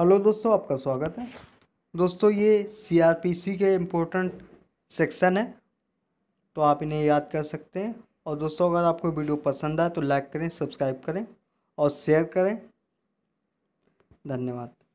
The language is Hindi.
हेलो दोस्तों आपका स्वागत है दोस्तों ये सीआरपीसी के इम्पोर्टेंट सेक्शन है तो आप इन्हें याद कर सकते हैं और दोस्तों अगर आपको वीडियो पसंद आए तो लाइक करें सब्सक्राइब करें और शेयर करें धन्यवाद